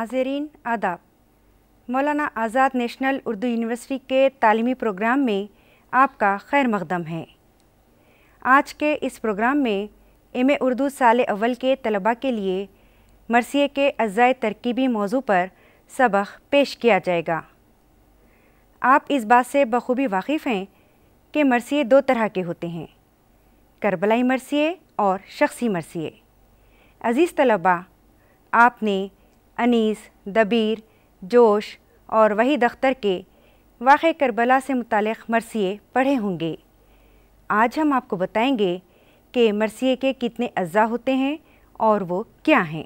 नाजरीन आदाब मौलाना आज़ाद नेशनल उर्दू यूनिवर्सिटी के तालीमी प्रोग्राम में आपका खैर मकदम है आज के इस प्रोग्राम में एम ए उर्दू साल अव्वल के तलबा के लिए मरसिए के अज़ाय तरकीबी मौजू पर सबक पेश किया जाएगा आप इस बात से बखूबी वाकिफ़ हैं कि मरसिए दो तरह के होते हैं करबलाई मरसिए और शख्सी मरसिए अज़ीज़ तलबा आपने अनीस दबीर जोश और वही दख्तर के वाक़ करबला से मुतल मरसिए पढ़े होंगे आज हम आपको बताएंगे कि मरसिए के कितने अज्जा होते हैं और वो क्या हैं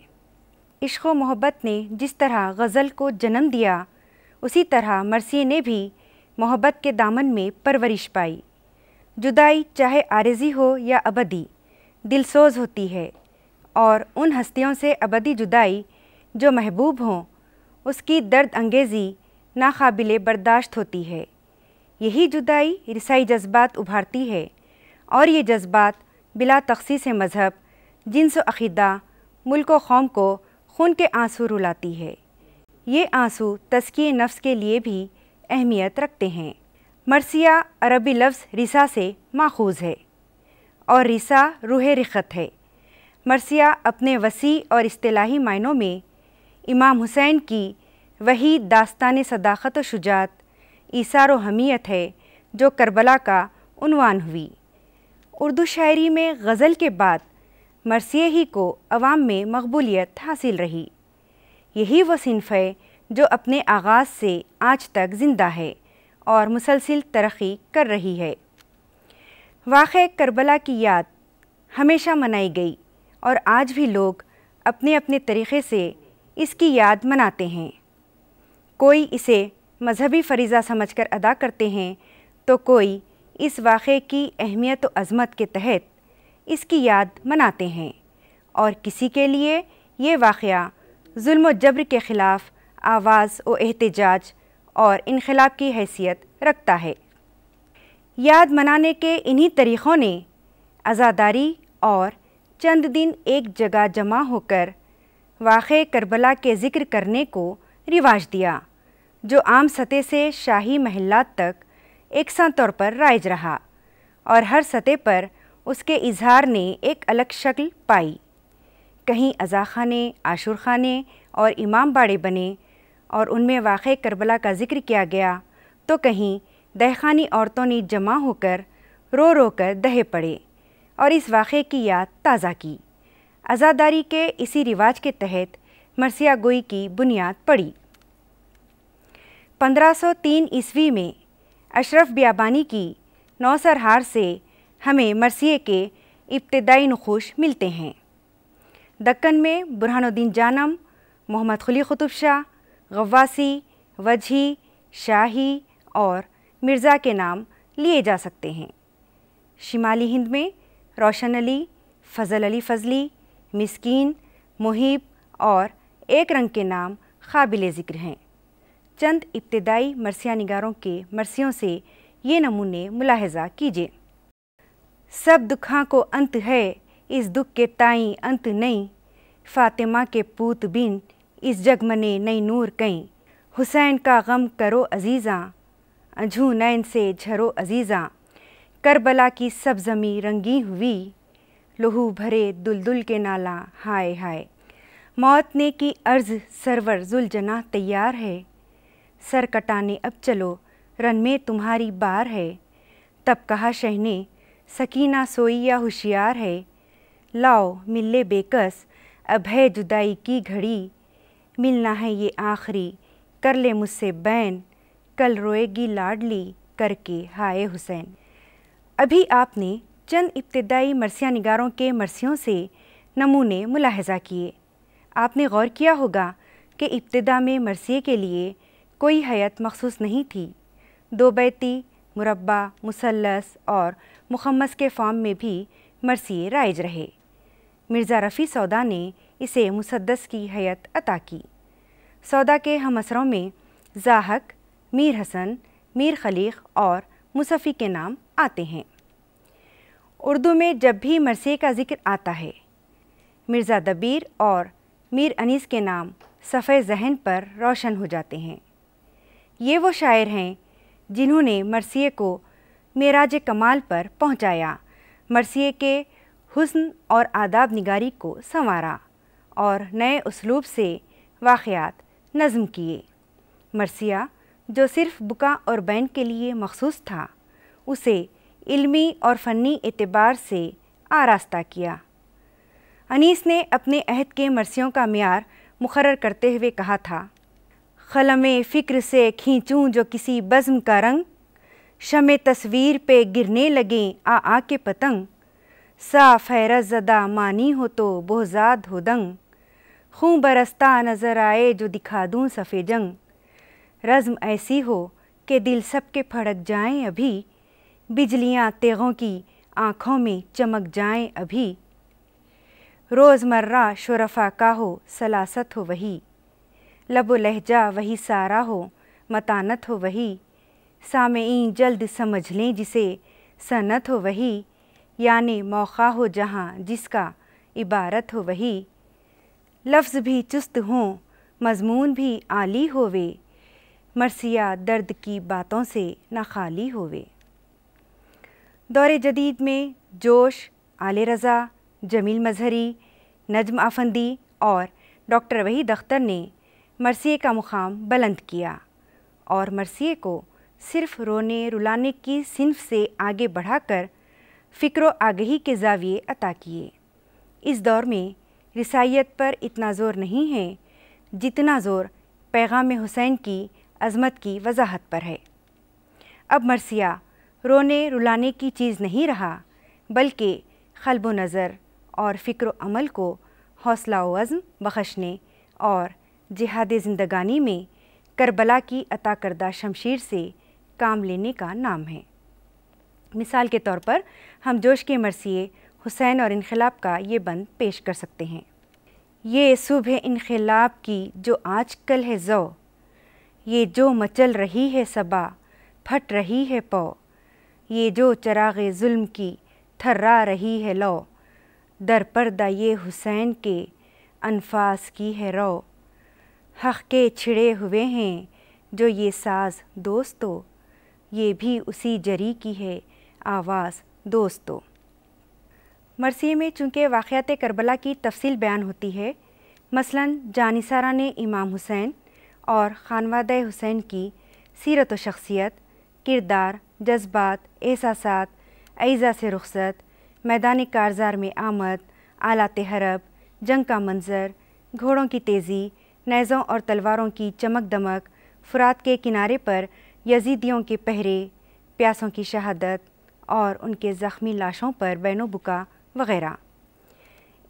इश्क मोहब्बत ने जिस तरह गज़ल को जन्म दिया उसी तरह मरसिए ने भी मोहब्बत के दामन में परवरिश पाई जुदाई चाहे आरजी हो या अबदी दिलसोज होती है और उन हस्तियों से अबदी जुदाई जो महबूब हों उसकी दर्द अंगेज़ी नाकबिल बर्दाश्त होती है यही जुदाई रसाई जज्बात उभारती है और ये जज्बात बिला तखसीस मज़हब जिनस अक़ीदा मुल्क व कौम को खून के आंसू रुलाती है ये आंसू तस्की नफ्स के लिए भी अहमियत रखते हैं मरसिया अरबी लफ्ज़ रिसा से माखूज है और रिसा रूह रिखत है मरसिया अपने वसी और अतलाही मायनों में इमाम हुसैन की वही दास्तान सदाकत व शुजात ईसार व हमीयत है जो करबला का उनवान हुई उर्दू शायरी में गज़ल के बाद मरसिए ही को अवाम में मकबूलियत हासिल रही यही वो सिनफ है जो अपने आगाज़ से आज तक ज़िंदा है और मुसलसिल तरक्की कर रही है वाक़ करबला की याद हमेशा मनाई गई और आज भी लोग अपने अपने तरीक़े से इसकी याद मनाते हैं कोई इसे मजहबी फरीज़ा समझकर अदा करते हैं तो कोई इस वाक़े की अहमियत अज़मत के तहत इसकी याद मनाते हैं और किसी के लिए ये वाक़ जुल्म जब्र के ख़िलाफ़ आवाज़ व एहतजाज और इनकलाब की हैसियत रखता है याद मनाने के इन्हीं तरीक़ों ने आज़ादारी और चंद दिन एक जगह जमा होकर वाक़ करबला के ज़िक्र करने को रिवाज दिया जो आम सतह से शाही महिला तक एक तौर पर राइज रहा और हर सतह पर उसके इजहार ने एक अलग शक्ल पाई कहीं अज़ा खाने आशुर खाने और इमाम बाड़े बने और उनमें वाक़ करबला का जिक्र किया गया तो कहीं दहखानी औरतों ने जमा होकर रो रो कर दहे पड़े और इस वाक़े की याद ताज़ा की आज़ादारी के इसी रिवाज के तहत मरसिया गोई की बुनियाद पड़ी 1503 ईस्वी में अशरफ बियाबानी की नौसरहार से हमें मरसिए के इब्तदाई नखोश मिलते हैं दक्कन में बुरहानुद्दीन जानम मोहम्मद खली क़ुतुब शाह गवासी वजही शाही और मिर्ज़ा के नाम लिए जा सकते हैं शिमाली हिंद में रोशन अली फजल अली फजली मिसकीन मुहिब और एक रंग के नाम काबिल ज़िक्र हैं चंद इब्तदाई मरसिया नगारों के मरसियों से ये नमूने मुलाहजा कीजिए सब दुखा को अंत है इस दुख के ताई अंत नहीं फातिमा के पूत बिन इस जग मने नई नूर कई हुसैन का गम करो अजीज़ा अझू नैन से झरो अजीज़ा करबला की सब ज़मी रंगी हुई लहू भरे दुलदुल के नाला हाय हाय मौत ने की अर्ज सरवर जना तैयार है सर कटाने अब चलो रन में तुम्हारी बार है तब कहा शहने सकीना सोई या होशियार है लाओ मिले बेकस अब है जुदाई की घड़ी मिलना है ये आखिरी कर ले मुझसे बैन कल रोएगी लाडली करके हाय हुसैन अभी आपने चंद इब्तदाई मरसिया निगारों के मरसियों से नमूने मुलाहजा किए आपने गौर किया होगा कि इब्तदा में मरसिए के लिए कोई हयत मखसूस नहीं थी दो बैती मुरबा मुसलस और मुखमस के फॉर्म में भी मरसिए राइज रहे मिर्ज़ा रफ़ी सौदा ने इसे मुसदस की हयत अता की सौदा के हम असरों में जाहक मीर हसन मीर खलीक और मुसफ़ी के नाम आते हैं उर्दू में जब भी मरसे का जिक्र आता है मिर्ज़ा दबीर और मीर अनीस के नाम सफ़े जहन पर रोशन हो जाते हैं ये वो शायर हैं जिन्होंने मरसिए को मेराज कमाल पर पहुंचाया, मरसिए के हुस्न और आदाब निगारी को संवारा और नए उसलूब से वाक़ात नज़म किए मरसिया जो सिर्फ़ बुका और बैन के लिए मखसूस था उसे इल्मी और फ़नी एतबार से आरास्ता किया अनीस ने अपने अहद के मरसियों का मैार मुखर करते हुए कहा था ख़लम फ़िक्र से खींचूँ जो किसी बज़म का रंग शम तस्वीर पे गिरने लगे आ आ के पतंग सा जदा मानी हो तो बोहजाद हो दंग खूँ बरसता नज़र आए जो दिखा दूँ सफ़े जंग रज़म ऐसी हो कि दिल सब के फड़क जाएँ अभी बिजलियां तेगों की आँखों में चमक जाएं अभी रोज़मर्रा शुरफा का हो सलासत हो वही लब लहजा वही सारा हो मतानत हो वही सामयीन जल्द समझ लें जिसे सनत हो वही यानि मौका हो जहाँ जिसका इबारत हो वही लफ्ज़ भी चुस्त हों मजमून भी आली होवे मरसिया दर्द की बातों से ना खाली होवे दौर जदीद में जोश आले रज़ा जमील मजहरी नजम आफंदी और डॉक्टर वहीद अख्तर ने मरसिए का मुकाम बुलंद किया और मरसिए को सिर्फ रोने रुलाने की सिंफ से आगे बढ़ाकर फ़िक्र आगही के जाविये अता किए इस दौर में रिसाइत पर इतना ज़ोर नहीं है जितना ज़ोर पैगाम हुसैन की अजमत की वजाहत पर है अब मरसिया रोने रुलाने की चीज़ नहीं रहा बल्कि खलब नज़र और फ़िक्र अमल को हौसला वज़म बख्शने और जिहाद जिंदगानी में करबला की अता करदा शमशीर से काम लेने का नाम है मिसाल के तौर पर हम जोश के मरसिए हुसैन और इनकलाब का ये बंद पेश कर सकते हैं ये सुबह इनकलाब की जो आज कल है ज़ो ये जो मचल रही है सबा फट रही है पौ ये जो चराग जुल्म की थर्रा रही है लो दर पर्दा ये हुसैन के अनफास की है रो हक़ के छिड़े हुए हैं जो ये साज दोस्तों ये भी उसी जरी की है आवाज़ दोस्तों मरसी में चूँकि वाक़ात करबला की तफसील बयान होती है मसलन जानिसारा ने इमाम हुसैन और खानवाद हुसैन की सीरत व शख्सियत किरदार जज्बात एहसास अज़ा से रुखसत मैदान कारजार में आमद आला तहरब जंग का मंज़र घोड़ों की तेज़ी नैज़ों और तलवारों की चमक दमक फरात के किनारे पर यजीदियों के पहरे प्यासों की शहादत और उनके ज़ख्मी लाशों पर बैनो बुका वगैरह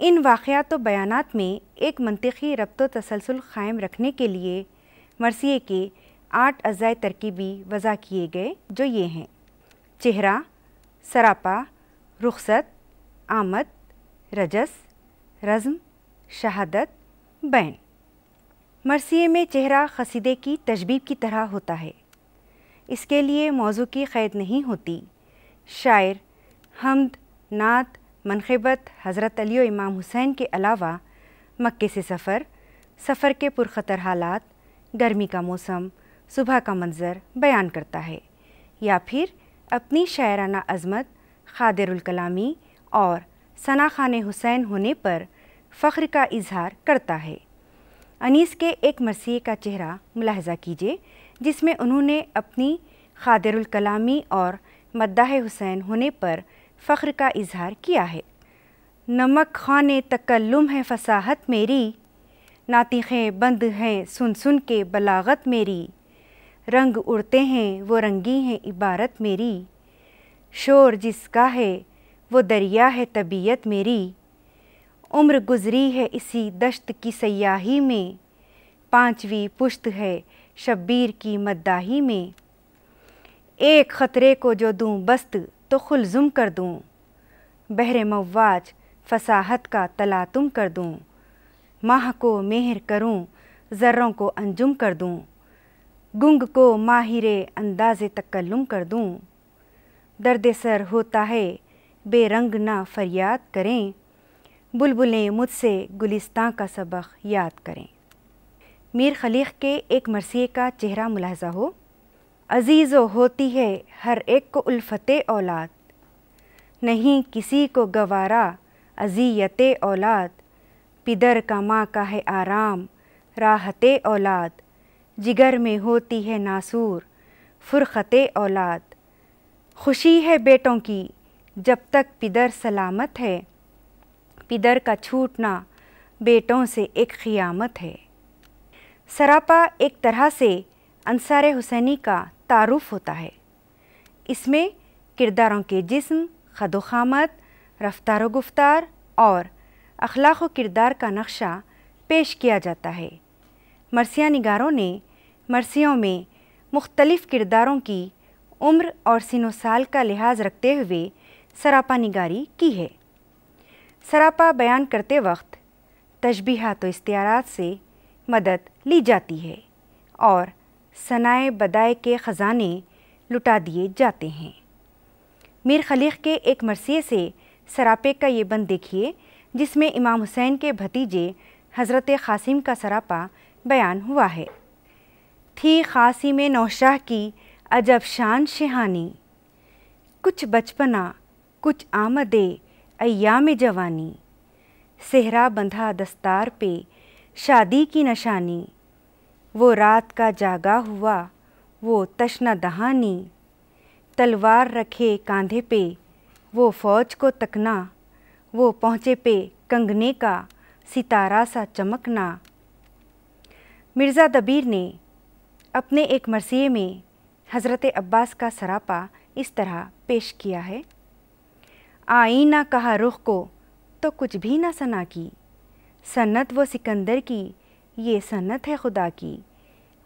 इन वाक़ात तो बयानात में एक मनतखी रबत तसलसल क़ायम रखने के लिए मरसिए के आठ अज़ाय तरकीबी वज़ा किए गए जो ये हैं चेहरा सरापा रुखसत आमद रजस रज़म शहादत बैन मरसिए में चेहरा खसीदे की तजबीब की तरह होता है इसके लिए मौजू की क़ैद नहीं होती शायर हमद नात मनखबत हज़रत अली इमाम हुसैन के अलावा मक्के से सफ़र सफ़र के पुरखतर हालात गर्मी का मौसम सुबह का मंजर बयान करता है या फिर अपनी शायराना अजमत कलामी और सना खान हुसैन होने पर फ़ख्र का इजहार करता है अनीस के एक मरसी का चेहरा मुलाहजा कीजिए जिसमें उन्होंने अपनी खादिरुल कलामी और मद्दाह हुसैन होने पर फ़ख्र का इजहार किया है नमक खान तकल्लुम है फसाहत मेरी नातिखें बंद हैं सुन सुन के बलागत मेरी रंग उड़ते हैं वो रंगी हैं इबारत मेरी शोर जिसका है वो दरिया है तबीयत मेरी उम्र गुजरी है इसी दश्त की सयाही में पांचवी पुश्त है शब्बीर की मद्दाही में एक ख़तरे को जो दूं बस्त तो खुलजुम कर दूं बहर मवाज फसाहत का तलातुम कर दूं माह को मेहर करूं ज़र्रों को अंजुम कर दूं गुंग को माहिरे अंदाज़ तकल्लुम कर दूँ दर्द सर होता है बेरंग ना फरियाद करें बुलबुलें मुझसे गुलिस्तां का सबक याद करें मीर खलीक़ के एक मरसी का चेहरा मुलाहजा हो अजीज़ो होती है हर एक को उल्फत औलाद नहीं किसी को गवारा अजीयत औलाद पिदर का माँ का है आराम राहत औलाद जिगर में होती है नासूर फुरखत औलाद खुशी है बेटों की जब तक पिदर सलामत है पिदर का छूटना बेटों से एक क़ियामत है सरापा एक तरह से अंसार हुसैनी का तारुफ होता है इसमें किरदारों के जिस्म खदोखामत रफ्तार गुफ्तार और अखलाक किरदार का नक्शा पेश किया जाता है मरसिया निगारों ने मरसियों में मुख्तलिफ़ किरदारों की उम्र और सिनो साल का लिहाज रखते हुए सरापा निगारी की है सरापा बयान करते वक्त तो इश्तारात से मदद ली जाती है और सनाए बदाए के ख़जाने लुटा दिए जाते हैं मीर खलीक के एक मरसिए से सरापे का ये बंद देखिए जिसमें इमाम हुसैन के भतीजे हज़रत कासिम का सरापा बयान हुआ है थी खासी में नौशाह की अजब शान शहानी कुछ बचपना कुछ आमदे अयाम जवानी सेहरा बंधा दस्तार पे शादी की नशानी वो रात का जागा हुआ वो तशना दहानी तलवार रखे कांधे पे वो फौज को तकना वो पहुँचे पे कंगने का सितारा सा चमकना मिर्ज़ा दबीर ने अपने एक मरसिए में हज़रत अब्बास का सरापा इस तरह पेश किया है आई ना कहा रुख को तो कुछ भी ना सना की सन्नत व सिकंदर की ये सन्नत है खुदा की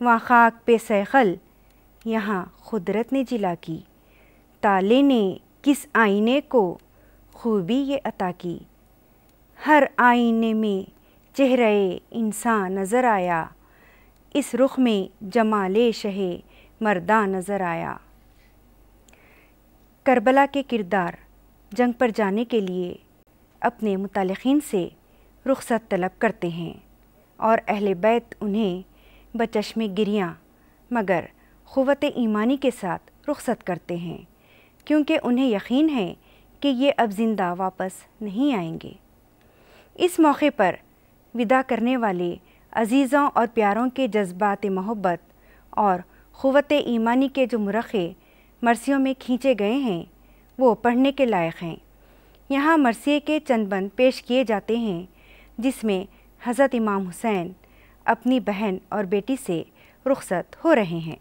वहाँ खाक पे सैखल यहाँ खुदरत ने जिला की ताले ने किस आईने को खूबी ये अता की हर आईने में चेहरे इंसान नज़र आया इस रुख में जमाले शहे मर्दा नज़र आया करबला के किरदार जंग पर जाने के लिए अपने मुतलकिन से रुखसत तलब करते हैं और अहल बैत उन्हें बचश में गिरियाँ मगर ख़वत ईमानी के साथ रुखसत करते हैं क्योंकि उन्हें यकीन है कि ये अब ज़िंदा वापस नहीं आएंगे इस मौके पर विदा करने वाले अज़ीज़ों और प्यारों के जज्बात मोहब्बत और क़वत ईमानी के जो मुरख़े मरसियों में खींचे गए हैं वो पढ़ने के लायक हैं यहाँ मरसी के चंद बंद पेश किए जाते हैं जिसमें हज़रत इमाम हुसैन अपनी बहन और बेटी से रुखसत हो रहे हैं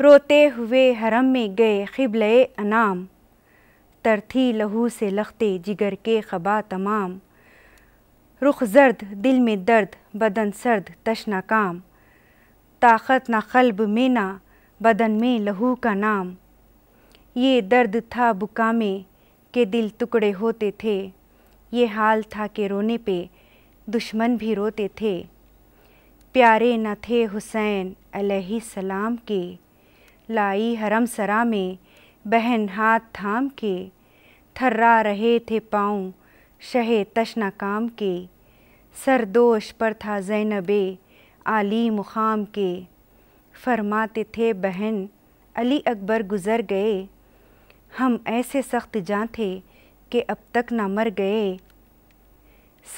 रोते हुए हरम में गए खिबल अनाम तरथी लहू से लखते जिगर के खबा तमाम रुख जर्द दिल में दर्द बदन सर्द ना काम ताकत ना खलब में ना बदन में लहू का नाम ये दर्द था बुकामे के दिल टुकड़े होते थे ये हाल था के रोने पे दुश्मन भी रोते थे प्यारे न थे हुसैन अलही सलाम के लाई हरम सरा में बहन हाथ थाम के थर्रा रहे थे पाँव शहे तशना काम के सरदोश पर था जैनबे आली मुखाम के फरमाते थे बहन अली अकबर गुज़र गए हम ऐसे सख्त जान थे कि अब तक ना मर गए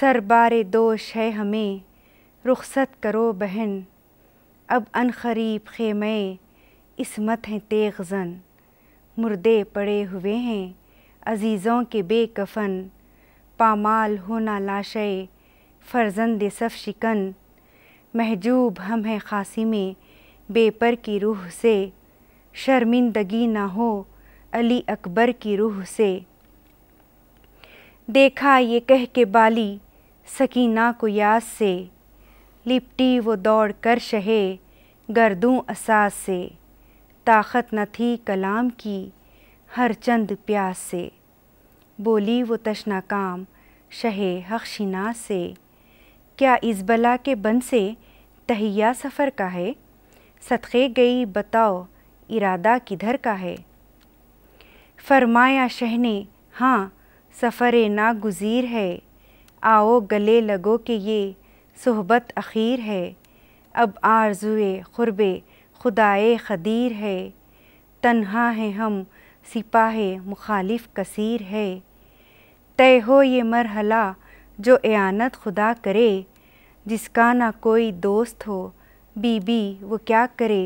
सर बारे दोश है हमें रुखसत करो बहन अब अनखरीब खेमे इसमत हैं तेगज़न मुर्दे पड़े हुए हैं अज़ीज़ों के बेकफन पामाल हो ना लाशय फर्जंद सफ शिकन महजूब हम है खासी में बेपर की रूह से शर्मिंदगी ना हो अली अकबर की रूह से देखा ये कह के बाली सकीना को यास से लिपटी वो दौड़ कर शहे गर्दों असास से ताकत न थी कलाम की हर चंद प्यास से बोली वो तशना काम शहे हखशिना से क्या इस बला के बन से तहिया सफ़र का है सदक़े गई बताओ इरादा किधर का है फरमाया शह ने हाँ सफ़र नागुज़ीर है आओ गले लगो के ये सोहबत अखीर है अब आरजुए खुरबे खुदाए ख़दीर है तन्हा है हम सिपाह मुखालिफ कसीर है तय हो ये मरहला जो एनत खुदा करे जिसका ना कोई दोस्त हो बीबी वो क्या करे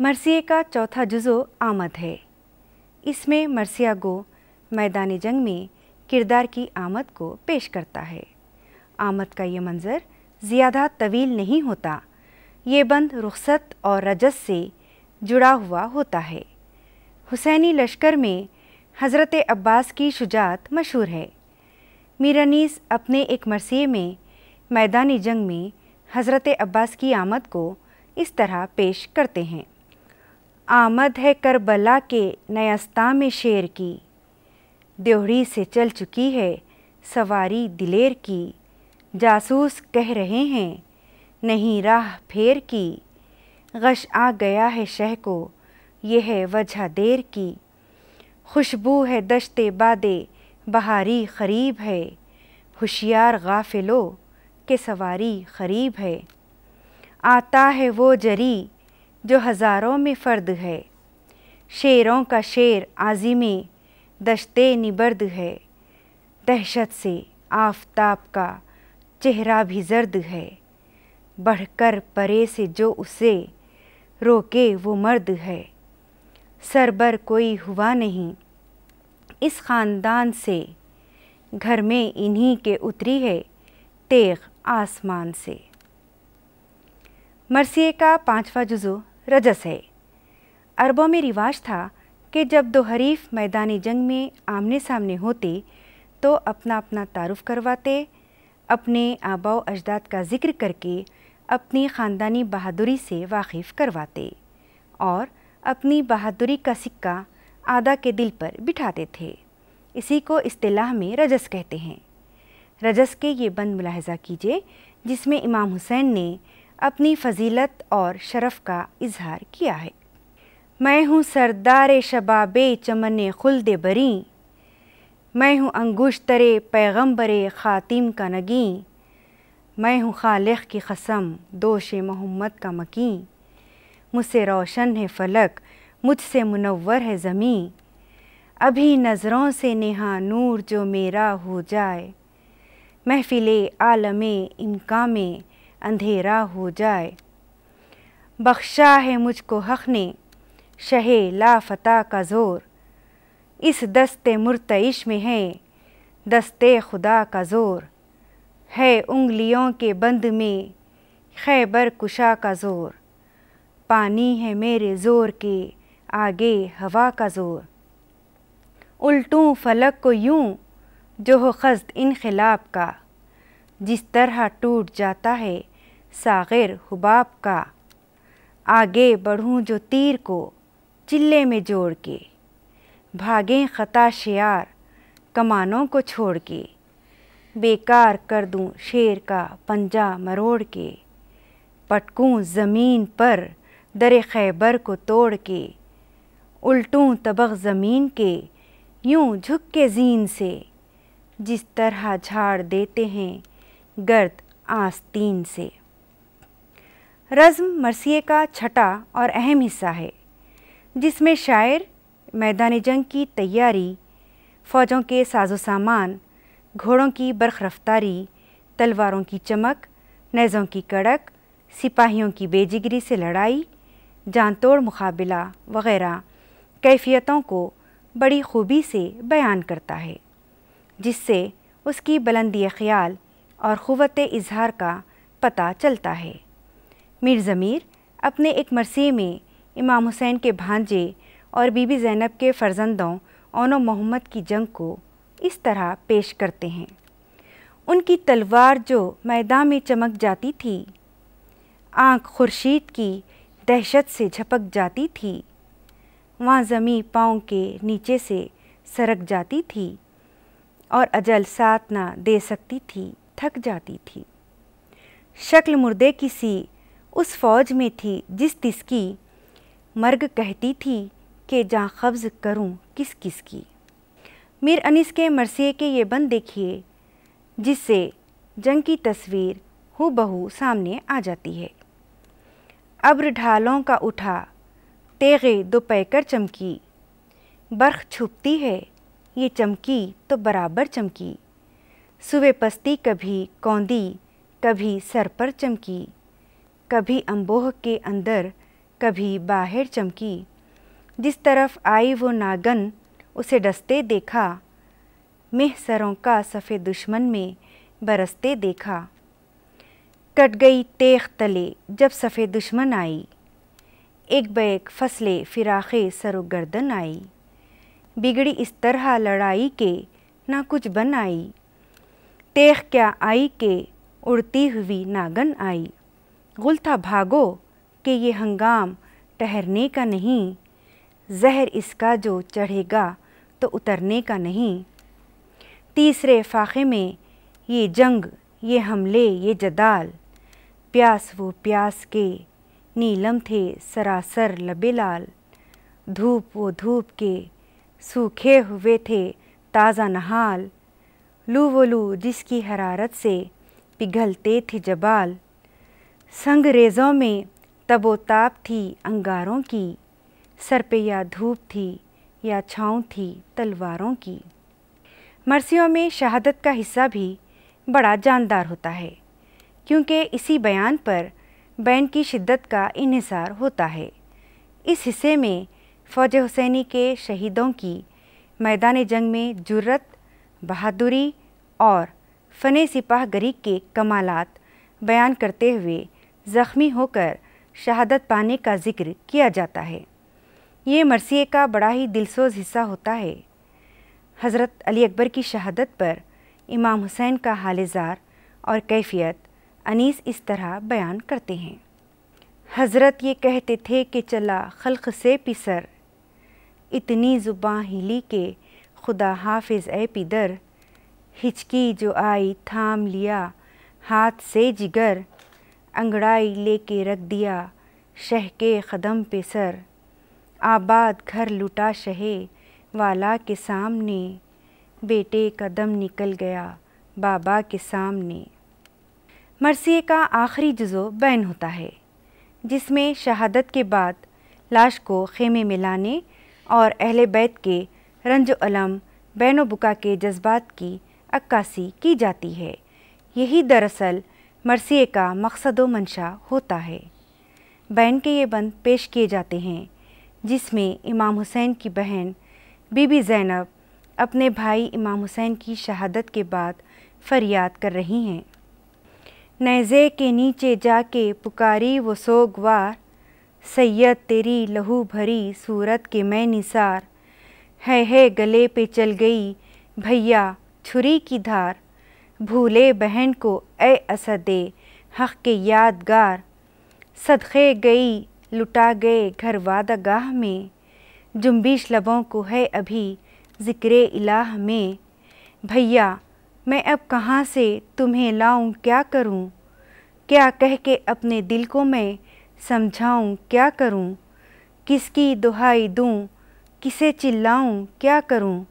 मरसिए का चौथा जुज़ो आमद है इसमें मरसिया गो मैदान जंग में किरदार की आमद को पेश करता है आमद का ये मंज़र ज़्यादा तवील नहीं होता ये बंद रुखसत और रजस से जुड़ा हुआ होता है हुसैनी लश्कर में हज़रत अब्बास की शुजात मशहूर है मीरानीस अपने एक मरसिए में मैदानी जंग में हज़रत अब्बास की आमद को इस तरह पेश करते हैं आमद है करबला के नयास्ता में शेर की देहड़ी से चल चुकी है सवारी दिलेर की जासूस कह रहे हैं नहीं राह फेर की गश आ गया है शह को यह है वजह देर की खुशबू है दशते बादे बहारी खरीब है होशियार गाफिलो के सवारी खरीब है आता है वो जरी जो हज़ारों में फ़र्द है शेरों का शेर आज़िम दशते निबर्द है दहशत से आफताब का चेहरा भी जर्द है बढ़कर परे से जो उसे रोके वो मर्द है सरबर कोई हुआ नहीं इस ख़ानदान से घर में इन्हीं के उतरी है तेग आसमान से मरसिए का पांचवा जुजो रजस है अरबों में रिवाज था कि जब दो हरीफ मैदानी जंग में आमने सामने होते तो अपना अपना तारुफ करवाते अपने आबाओ अजदाद का जिक्र करके अपनी ख़ानदानी बहादुरी से वाकिफ़ करवाते और अपनी बहादुरी का सिक्का आदा के दिल पर बिठाते थे इसी को अतलाह में रजस कहते हैं रजस के ये बंद मुलाहजा कीजिए जिसमें इमाम हुसैन ने अपनी फजीलत और शरफ़ का इजहार किया है मैं हूँ सरदार शबाब चमन खुलद बरी मैं हूँ अंगुश्तरे पैगम्बर ख़ातिम का नगी मैं हूँ खालिख की कसम दोश मोहम्मद का मकी मुझसे रोशन है फलक मुझसे मुनवर है ज़मीं अभी नज़रों से नेहा नूर जो मेरा हो जाए महफिल आलम इनका में अंधेरा हो जाए बख्शा है मुझको हक ने शह लाफता का ज़ोर इस दस्ते मुर्तइश में है दस्ते खुदा का ज़ोर है उंगलियों के बंद में खैबर कुशा का ज़ोर पानी है मेरे ज़ोर के आगे हवा का ज़ोर उल्टूँ फलक को यूं जो हो खस्त इनखिलाब का जिस तरह टूट जाता है सागिर हुबाब का आगे बढ़ूं जो तीर को चिल्ले में जोड़ के भागें ख़ता शियार कमानों को छोड़ के बेकार कर दूं शेर का पंजा मरोड़ के पटकूं ज़मीन पर दर खैबर को तोड़ के उल्टूं तबक ज़मीन के यूं झुक के जीन से जिस तरह झाड़ देते हैं गर्द आस्तीन से रज़म मरसिए का छठा और अहम हिस्सा है जिसमें शायर मैदान जंग की तैयारी फ़ौजों के साजो सामान घोड़ों की बर्ख रफ्तारी तलवारों की चमक नज़ों की कड़क सिपाहियों की बेजिगरी से लड़ाई जानतोड़ मुकाबला वगैरह कैफियतों को बड़ी खूबी से बयान करता है जिससे उसकी बुलंदी ख्याल और क़वत इजहार का पता चलता है मीर ज़मीर अपने एक मरसी में इमाम हुसैन के भांजे और बीबी ज़ैनब के फ़र्जंदों ओनो मोहम्मद की जंग को इस तरह पेश करते हैं उनकी तलवार जो मैदान में चमक जाती थी आंख खुर्शीद की दहशत से झपक जाती थी वहाँ ज़मीं पाँव के नीचे से सरक जाती थी और अजल साथ ना दे सकती थी थक जाती थी शक्ल मुर्दे की सी उस फौज में थी जिस तिसकी मर्ग कहती थी कि जहाँ कब्ज़ करूँ किस किस की मीर अनिस के मरसिए के ये बंद देखिए जिससे जंग की तस्वीर हु बहू सामने आ जाती है अब्र ढालों का उठा तेगे दोपैकर चमकी बर्ख छुपती है ये चमकी तो बराबर चमकी सुबह पस्ती कभी कौंदी कभी सर पर चमकी कभी अम्बोह के अंदर कभी बाहर चमकी जिस तरफ आई वो नागन उसे डसते देखा मेह सरों का सफ़ेद दुश्मन में बरसते देखा कट गई तेख तले जब सफ़ेद दुश्मन आई एक ब एक फसले फिराखे सरो गर्दन आई बिगड़ी इस तरह लड़ाई के ना कुछ बन आई तेख क्या आई के उड़ती हुई नागन आई गुल था भागो कि ये हंगाम ठहरने का नहीं जहर इसका जो चढ़ेगा तो उतरने का नहीं तीसरे फाखे में ये जंग ये हमले ये जदाल प्यास वो प्यास के नीलम थे सरासर लबे लाल धूप वो धूप के सूखे हुए थे ताज़ा नहाल लू वो लू जिसकी हरारत से पिघलते थे जबाल संग रेज़ों में तबोताप थी अंगारों की सर पे या धूप थी या छाँव थी तलवारों की मरसियों में शहादत का हिस्सा भी बड़ा जानदार होता है क्योंकि इसी बयान पर बैंड की शिद्दत का इहिसार होता है इस हिस्से में फ़ौज हुसैनी के शहीदों की मैदान जंग में जुर्रत बहादुरी और फ़न सिपाह गरी के कमालात बयान करते हुए ज़ख्मी होकर शहादत पाने का जिक्र किया जाता है ये मरसिए का बड़ा ही दिलसोज हिस्सा होता है हज़रत अली अकबर की शहादत पर इमाम हुसैन का हालजार और कैफियत अनीस इस तरह बयान करते हैं हज़रत ये कहते थे कि चला खल्क से पिसर इतनी ज़ुबाँ हिली के खुदा हाफिज़ ए पिदर हिचकी जो आई थाम लिया हाथ से जिगर अंगड़ाई लेके रख दिया शह के ख़दम पे सर आबाद घर लुटा शहे वाला के सामने बेटे कदम निकल गया बाबा के सामने मरसिए का आखिरी जुज़ो बैन होता है जिसमें शहादत के बाद लाश को खेमे में लाने और अहल बैत के रंज अलम बैन बुका के जज्बात की अक्कासी की जाती है यही दरअसल मरसिए का मकसद व मंशा होता है बैन के ये बंद पेश किए जाते हैं जिसमें इमाम हुसैन की बहन बीबी जैनब अपने भाई इमाम हुसैन की शहादत के बाद फरियाद कर रही हैं नैज़े के नीचे जाके पुकारी वो सोगवार सैयद तेरी लहू भरी सूरत के मैं निसार है है गले पे चल गई भैया छुरी की धार भूले बहन को ए असदे हक़ के यादगार सदक़े गई लुटा गए घर वादा गाह में जुम्बिश लबों को है अभी ज़िक्र इलाह में भैया मैं अब कहाँ से तुम्हें लाऊं क्या करूं? क्या कह के अपने दिल को मैं समझाऊं क्या करूं? किसकी दुहाई दूं? किसे चिल्लाऊं क्या करूं?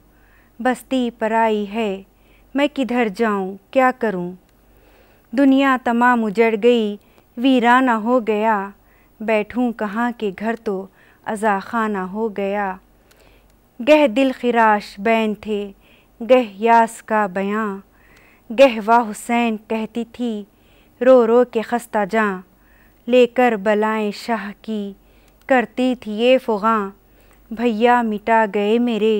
बस्ती पराई है मैं किधर जाऊं क्या करूं? दुनिया तमाम उजड़ गई वीराना हो गया बैठूं कहाँ के घर तो अजा खाना हो गया गह दिल खिराश बैन थे गह यास का बयां गह वाह हुसैन कहती थी रो रो के खस्ता जां लेकर बलाएं शाह की करती थी ये फुगां भैया मिटा गए मेरे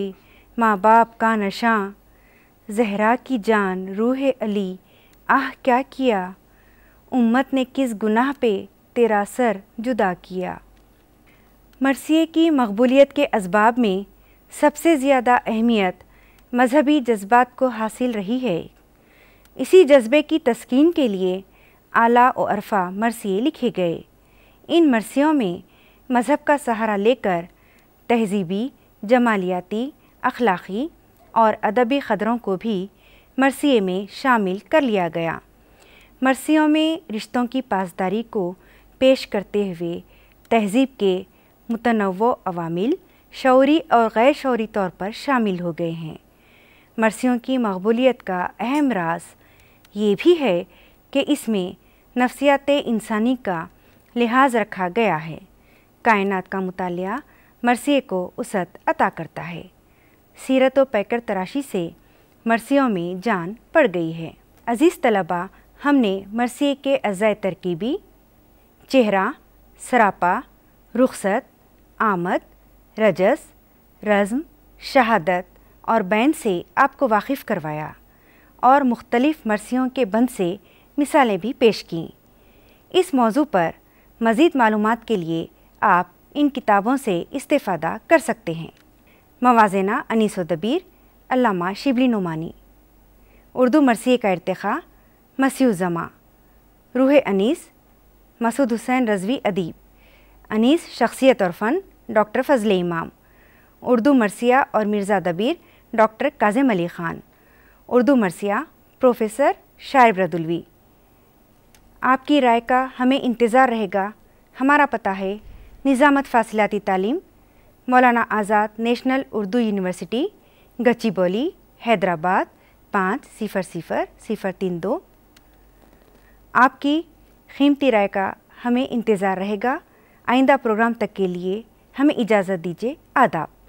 माँ बाप का नशा जहरा की जान रूह अली आह क्या किया उम्मत ने किस गुनाह पे तेरा सर जुदा किया मरसिए की मकबूलियत के इसबाब में सबसे ज़्यादा अहमियत मजहबी जज्बात को हासिल रही है इसी जज्बे की तस्कीन के लिए आला और अरफा मरसिए लिखे गए इन मरसियों में मज़हब का सहारा लेकर तहजीबी जमालियाती अखलाक़ी और अदबी ख़दरों को भी मरसिए में शामिल कर लिया गया मरसियों में रिश्तों की पासदारी को पेश करते हुए तहजीब के मुतनव अवामिल शौरी और गैर शौरी तौर पर शामिल हो गए हैं मरसियों की मकबूलीत का अहम राज ये भी है कि इसमें नफसियात इंसानी का लिहाज रखा गया है कायनात का मताल मरसी को उसत अता करता है सीरत व पैकर तराशी से मरसियों में जान पड़ गई है अज़ीज़ तलबा हमने मरसी के अज़ाय तरकीबी चेहरा सरापा रुखसत आमद रजस रज़म शहादत और बैन से आपको वाकिफ़ करवाया और मुख्तलिफ़ मरसियों के बंद से मिसालें भी पेश कीं इस मौजू पर मज़ीद मालूम के लिए आप इन किताबों से इस्ता कर सकते हैं मवाजना दबीर अलामा शिबली नुमानी उर्दू मरसिए का इरतखा ज़मा रूह अनीस मसूद हुसैन रजवी अदीब अनीस शख्सियत और फ़न डॉक्टर फ़जल इमाम उर्दू मरसिया और मिर्ज़ा दबीर डॉक्टर काजिम अली ख़ान उर्दू मरसिया प्रोफेसर शायब रदुलवी आपकी राय का हमें इंतज़ार रहेगा हमारा पता है निज़ामत फासिलती तालीम मौलाना आज़ाद नेशनल उर्दू यूनिवर्सिटी गचीबोली हैदराबाद पाँच सिफ़र सिफ़र सिफ़र तीन दो आपकी कीमती राय का हमें इंतज़ार रहेगा आइंदा प्रोग्राम तक के लिए हमें इजाज़त दीजिए आदाब